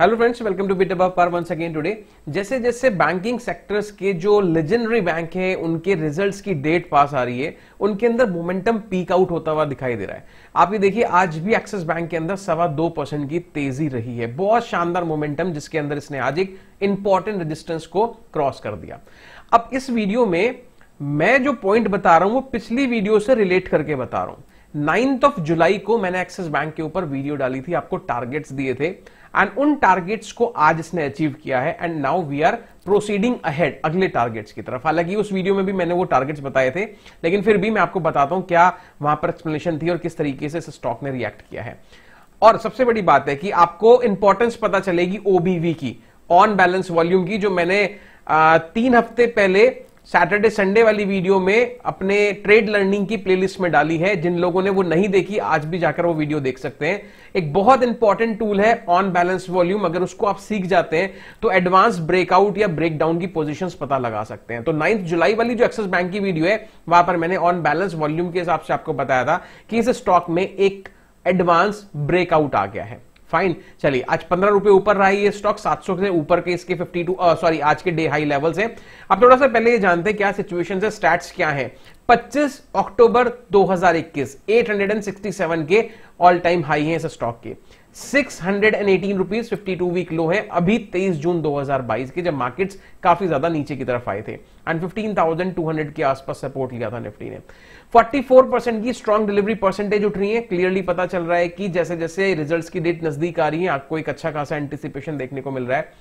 hello friends welcome to bit पर once again today जैसे जैसे बैंकिंग सेक्टर्स के जो लेजेंडरी बैंक है उनके रिजल्ट्स की डेट पास आ रही है उनके अंदर मोमेंटम पीक आउट होता हुआ दिखाई दे रहा है आप ये देखिए आज भी एक्सिस बैंक के अंदर सवा दो परसेंट की तेजी रही है बहुत शानदार मोमेंटम जिसके अंदर इसने आज एक इंपॉर्टेंट रजिस्टेंस को क्रॉस कर दिया अब इस वीडियो में मैं जो पॉइंट बता रहा हूं वो पिछली वीडियो से रिलेट करके बता रहा हूं नाइन्थ ऑफ जुलाई को मैंने एक्सिस बैंक के ऊपर वीडियो डाली थी आपको टारगेट्स दिए थे एंड उन टारगेट्स को आज इसने अचीव किया है and now we are proceeding ahead अगले टारगेट्स की तरफ हालांकि उस वीडियो में भी मैंने वो टारगेट्स बताए थे लेकिन फिर भी मैं आपको बताता हूं क्या वहां पर एक्सप्लेनेशन थी और किस तरीके से इस स्टॉक ने रिएक्ट किया है और सबसे बड़ी बात है कि आपको इंपॉर्टेंस पता चलेगी ओबीवी की ऑन बैलेंस वॉल्यूम की जो मैंने आ, तीन हफ्ते पहले सैटरडे संडे वाली वीडियो में अपने ट्रेड लर्निंग की प्लेलिस्ट में डाली है जिन लोगों ने वो नहीं देखी आज भी जाकर वो वीडियो देख सकते हैं एक बहुत इंपॉर्टेंट टूल है ऑन बैलेंस वॉल्यूम अगर उसको आप सीख जाते हैं तो एडवांस ब्रेकआउट या ब्रेकडाउन की पोजिशन पता लगा सकते हैं तो नाइन्थ जुलाई वाली जो एक्सिस बैंक की वीडियो है वहां पर मैंने ऑन बैलेंस वॉल्यूम के हिसाब से आपको बताया था कि इस स्टॉक में एक एडवांस ब्रेकआउट आ गया है फाइन चलिए आज पंद्रह रुपए ऊपर रहा ये स्टॉक सौ से ऊपर के इसके फिफ्टी टू सॉरी आज के डे हाई लेवल्स है अब थोड़ा सा पहले ये जानते हैं क्या सिचुएशन है स्टैट्स क्या है 25 अक्टूबर 2021 867 के ऑल टाइम हाई है इस स्टॉक के six hundred and eighteen rupees fifty two week low है अभी तेईस जून 2022 के जब मार्केट्स काफी ज्यादा नीचे की तरफ आए थे एंड 15,200 के आसपास सपोर्ट लिया था निफ्टी ने 44 परसेंट की स्ट्रॉन्ग डिलीवरी परसेंटेज उठ रही है क्लियरली पता चल रहा है कि जैसे जैसे रिजल्ट की डेट नजदीक आ रही है आपको एक अच्छा खासा एंटिसिपेशन देखने को मिल रहा है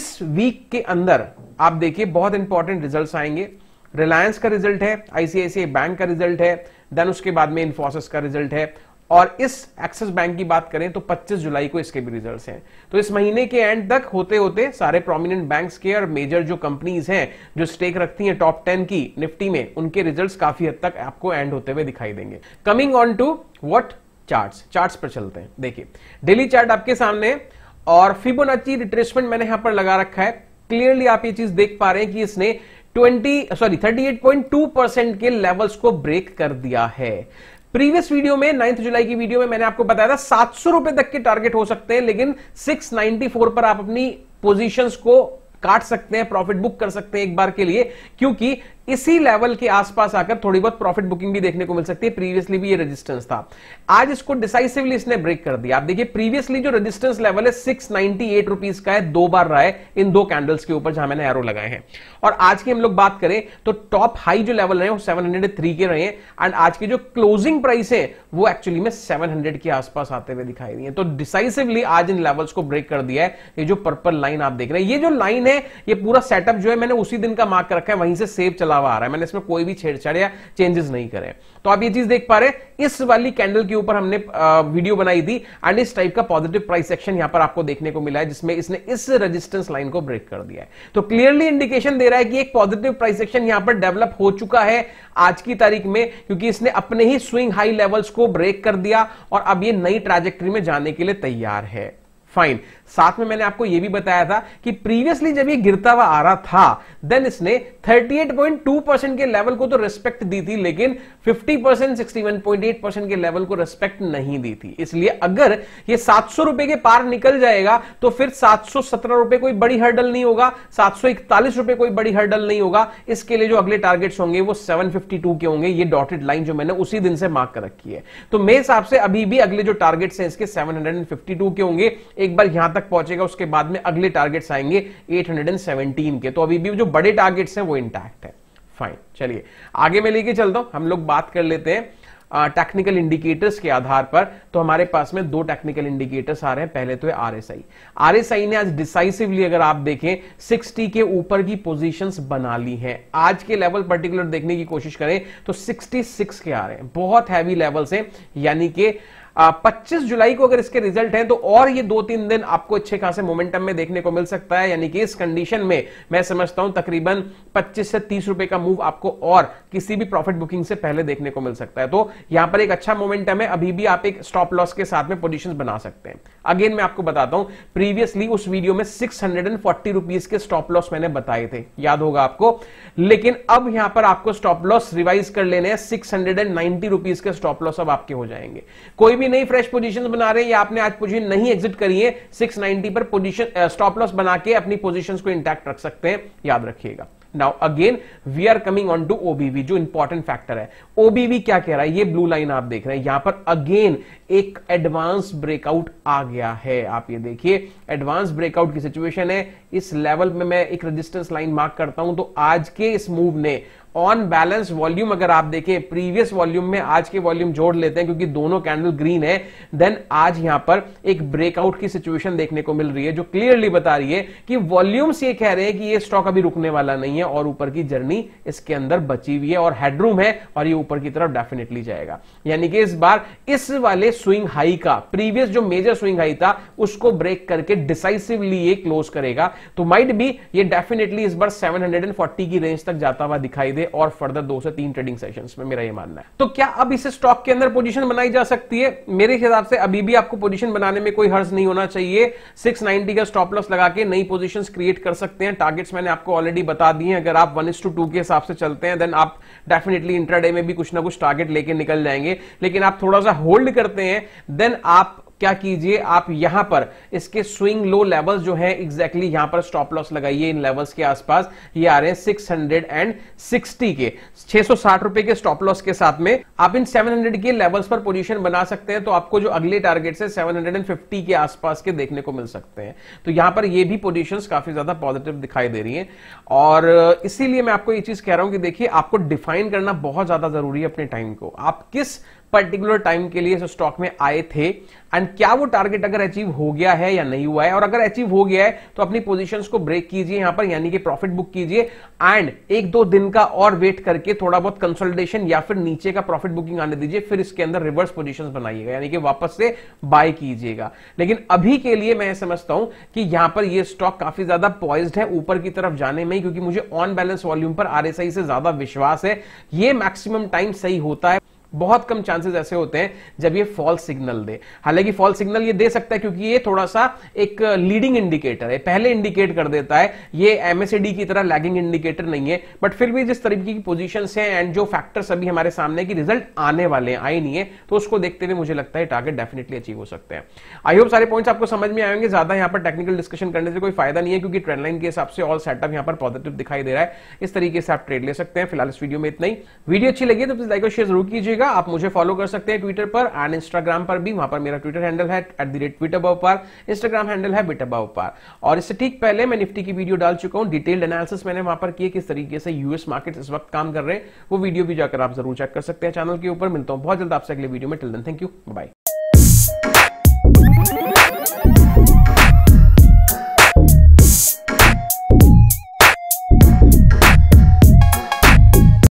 इस वीक के अंदर आप देखिए बहुत इंपॉर्टेंट रिजल्ट आएंगे रिलायंस का रिजल्ट है आईसीआईसीआई बैंक का रिजल्ट है देन उसके बाद में इन्फोसिस का रिजल्ट है और इस एक्सिस बैंक की बात करें तो 25 जुलाई को इसके भी रिजल्ट्स हैं तो इस महीने के एंड तक होते होते सारे प्रोमिनेंट बैंक्स के और मेजर जो कंपनीज हैं जो स्टेक रखती हैं टॉप टेन की निफ्टी में उनके रिजल्ट्स काफी हद तक आपको एंड होते हुए दिखाई देंगे coming on to what chart chart पर चलते हैं देखिए डेली चार्ट आपके सामने और फिबोनाची रिट्रेसमेंट मैंने यहां पर लगा रखा है क्लियरली आप ये चीज देख पा रहे हैं कि इसने twenty sorry thirty eight point two percent के लेवल्स को ब्रेक कर दिया है प्रीवियस वीडियो में नाइन्थ जुलाई की वीडियो में मैंने आपको बताया था सात सौ रुपए तक के टारगेट हो सकते हैं लेकिन 694 पर आप अपनी पोजीशंस को काट सकते हैं प्रॉफिट बुक कर सकते हैं एक बार के लिए क्योंकि इसी लेवल के आसपास आकर थोड़ी बहुत प्रॉफिट बुकिंग भी देखने को मिल सकती है प्रीवियसली भी ये रेजिस्टेंस था आज इसको डिसाइसिवली इसने ब्रेक कर दिया आप देखिए प्रीवियसली जो रेजिस्टेंस लेवल है सिक्स नाइनटी का है दो बार रहा है इन दो कैंडल्स के ऊपर जहां मैंने एरो लगाए हैं और आज की हम लोग बात करें तो टॉप हाई जो लेवल रहे सेवन हंड्रेड थ्री के रहे हैं एंड आज की जो क्लोजिंग प्राइस है वो एक्चुअली में सेवन हंड्रेड के आसपास आते हुए दिखाई दी है तो डिसाइसिवली आज इन लेवल्स को ब्रेक कर दिया है ये जो पर्पल लाइन आप देख रहे हैं ये जो लाइन है ये पूरा सेटअप जो है मैंने उसी दिन का मार्क रखा है वहीं से सेव चला अलावा आ रहा है मैंने इसमें कोई भी छेड़छाड़ या चेंजेस नहीं करे तो आप ये चीज देख पा रहे इस वाली कैंडल के ऊपर हमने वीडियो बनाई थी एंड इस टाइप का पॉजिटिव प्राइस एक्शन यहां पर आपको देखने को मिला है जिसमें इसने इस रेजिस्टेंस लाइन को ब्रेक कर दिया है तो क्लियरली इंडिकेशन दे रहा है कि एक पॉजिटिव प्राइस एक्शन यहां पर डेवलप हो चुका है आज की तारीख में क्योंकि इसने अपने ही स्विंग हाई लेवल्स को ब्रेक कर दिया और अब ये नई ट्रैजेक्टरी में जाने के लिए तैयार है फाइन साथ में मैंने आपको यह भी बताया था कि प्रीवियसली जब ये गिरता हुआ आ रहा था देन इसने 38.2 परसेंट के लेवल को तो रिस्पेक्ट दी थी लेकिन 50 परसेंट सिक्सटी परसेंट के लेवल को रिस्पेक्ट नहीं दी थी इसलिए अगर ये सात रुपए के पार निकल जाएगा तो फिर सात सौ रुपए कोई बड़ी हर्डल नहीं होगा सात रुपए कोई बड़ी हर्डल नहीं होगा इसके लिए जो अगले टारगेट्स होंगे वो सेवन के होंगे ये डॉटेड लाइन जो मैंने उसी दिन से मार्क कर रखी है तो मेरे हिसाब से अभी भी अगले जो टारगेट्स हैं इसके सेवन के होंगे एक बार यहां तक पहुंचेगा उसके बाद में अगले टारगेट्स आएंगे 817 के तो अभी भी जो बड़े टारगेट्स हैं वो इंटैक्ट है फाइन चलिए आगे मैं लेके चलता हूं हम लोग बात कर लेते हैं टेक्निकल इंडिकेटर्स के आधार पर तो हमारे पास में दो टेक्निकल इंडिकेटर्स आ रहे हैं पहले तो है आरएसआई आरएसआई ने आज डिसाइसिवली अगर आप देखें 60 के ऊपर की पोजीशंस बना ली हैं आज के लेवल पर्टिकुलर देखने की कोशिश करें तो 66 के आ रहे हैं बहुत हैवी लेवल्स हैं यानी कि पच्चीस जुलाई को अगर इसके रिजल्ट हैं तो और ये दो तीन दिन आपको अच्छे खासे मोमेंटम में देखने को मिल सकता है यानी कि इस कंडीशन में मैं समझता हूं तकरीबन 25 से 30 रुपए का मूव आपको और किसी भी प्रॉफिट बुकिंग से पहले देखने को मिल सकता है तो यहां पर एक अच्छा मोमेंटम है अभी भी आप एक स्टॉप लॉस के साथ में पोजिशन बना सकते हैं अगेन मैं आपको बताता हूं प्रीवियसली उस वीडियो में सिक्स हंड्रेड के स्टॉप लॉस मैंने बताए थे याद होगा आपको लेकिन अब यहां पर आपको स्टॉप लॉस रिवाइज कर लेने हैं सिक्स के स्टॉप लॉस अब आपके हो जाएंगे कोई भी भी नई फ्रेश पोजीशंस बना रहे हैं या आपने आज पोजीशन नहीं एग्जिट करी है 690 पर पोजिशन स्टॉप लॉस बना के अपनी पोजिशन को इंटैक्ट रख सकते हैं याद रखिएगा now again we are coming on to OBV जो इंपॉर्टेंट फैक्टर है ओबीवी क्या कह रहा है ये ब्लू लाइन आप देख रहे हैं यहां पर अगेन एक एडवांस ब्रेकआउट आ गया है आप ये देखिए एडवांस ब्रेकआउट की सिचुएशन है इस लेवल में मैं एक रेजिस्टेंस लाइन मार्क करता हूं तो आज के इस मूव ने ऑन बैलेंस वॉल्यूम अगर आप देखें प्रीवियस वॉल्यूम में आज के वॉल्यूम जोड़ लेते हैं क्योंकि दोनों कैंडल ग्रीन है देन आज यहां पर एक ब्रेकआउट की सिचुएशन देखने को मिल रही है जो क्लियरली बता रही है कि वॉल्यूम्स ये कह रहे हैं कि ये स्टॉक अभी रुकने वाला नहीं है और ऊपर की जर्नी इसके अंदर बची हुई है और हेडरूम है और ये ऊपर की तरफ डेफिनेटली जाएगा यानी कि इस बार इस वाले स्विंग हाई का प्रीवियस जो मेजर स्विंग हाई था उसको ब्रेक करके डिसाइसिवली ये क्लोज करेगा तो माइट भी ये डेफिनेटली इस बार 740 की रेंज तक जाता हुआ दिखाई दे थे और फर्दर दो से तीन ट्रेडिंग सेशंस में मेरा ये मानना है तो क्या अब इसे स्टॉक के अंदर पोजीशन बनाई जा सकती है मेरे हिसाब से अभी भी आपको पोजीशन बनाने में कोई हर्ज नहीं होना चाहिए 690 का स्टॉप लॉस लगा के नई पोजीशन क्रिएट कर सकते हैं टारगेट्स मैंने आपको ऑलरेडी बता दिए हैं अगर आप वन के हिसाब से चलते हैं देन आप डेफिनेटली इंटरडे में भी कुछ ना कुछ टारगेट लेके निकल जाएंगे लेकिन आप थोड़ा सा होल्ड करते हैं देन आप क्या कीजिए आप यहां पर इसके स्विंग लो लेवल्स जो है एग्जैक्टली exactly यहां पर स्टॉप लॉस लगाइए इन लेवल्स के आसपास ये आ रहे हैं सिक्स हंड्रेड एंड सिक्सटी के छह सौ साठ रुपए के स्टॉप लॉस के साथ में आप इन सेवन हंड्रेड के लेवल्स पर पोजीशन बना सकते हैं तो आपको जो अगले टारगेट है सेवन हंड्रेड एंड फिफ्टी के आसपास के देखने को मिल सकते हैं तो यहां पर ये भी पोजिशन काफी ज्यादा पॉजिटिव दिखाई दे रही है और इसीलिए मैं आपको ये चीज कह रहा हूं कि देखिए आपको डिफाइन करना बहुत ज्यादा जरूरी है अपने टाइम को आप किस पर्टिकुलर टाइम के लिए स्टॉक में आए थे एंड क्या वो टारगेट अगर अचीव हो गया है या नहीं हुआ है और अगर अचीव हो गया है तो अपनी पोजिशन को ब्रेक कीजिए यहां पर यानी कि प्रॉफिट बुक कीजिए एंड एक दो दिन का और वेट करके थोड़ा बहुत कंसल्टेशन या फिर नीचे का प्रॉफिट बुकिंग आने दीजिए फिर इसके अंदर रिवर्स पोजिशन बनाइएगा यानी कि वापस से बाय कीजिएगा लेकिन अभी के लिए मैं समझता हूं कि यहां पर यह स्टॉक काफी ज्यादा पॉइज्ड है ऊपर की तरफ जाने में क्योंकि मुझे ऑन बैलेंस वॉल्यूम पर आरएसआई से ज्यादा विश्वास है यह मैक्सिमम टाइम सही होता है बहुत कम चांसेस ऐसे होते हैं जब ये फॉल्स सिग्नल दे हालांकि फॉल्स सिग्नल ये दे सकता है क्योंकि ये थोड़ा सा एक लीडिंग इंडिकेटर है पहले इंडिकेट कर देता है ये एमएसएडी की तरह लैगिंग इंडिकेटर नहीं है बट फिर भी जिस तरीके की पोजिशन है एंड जो फैक्टर्स अभी हमारे सामने की रिजल्ट आने वाले हैं आई नहीं है तो उसको देखते हुए मुझे लगता है टारगेट डेफिनेटली अचीव हो सकते हैं आई होप सारे पॉइंट्स आपको समझ में आएंगे ज्यादा यहां पर टेक्निकल डिस्कशन करने से कोई फायदा नहीं है क्योंकि ट्रेंडलाइन के हिसाब से ऑल सेटअप यहाँ पर पॉजिटिव दिखाई दे रहा है इस तरीके से आप ट्रेड ले सकते हैं फिलहाल इस वीडियो में इतना ही वीडियो अच्छी लगी तो प्लीज लाइक और शेयर जरूर कीजिएगा रहेगा आप मुझे फॉलो कर सकते हैं ट्विटर पर एंड इंस्टाग्राम पर भी वहां पर मेरा ट्विटर हैंडल है एट द रेट ट्विटर बार इंस्टाग्राम हैंडल है बिटबाव पार और इससे ठीक पहले मैं निफ्टी की वीडियो डाल चुका हूं डिटेल्ड एनालिसिस मैंने वहां पर किए किस तरीके से यूएस मार्केट इस वक्त काम कर रहे हैं वो वीडियो भी जाकर आप जरूर चेक कर सकते हैं चैनल के ऊपर मिलता हूं बहुत जल्द आपसे अगले वीडियो में till then thank you bye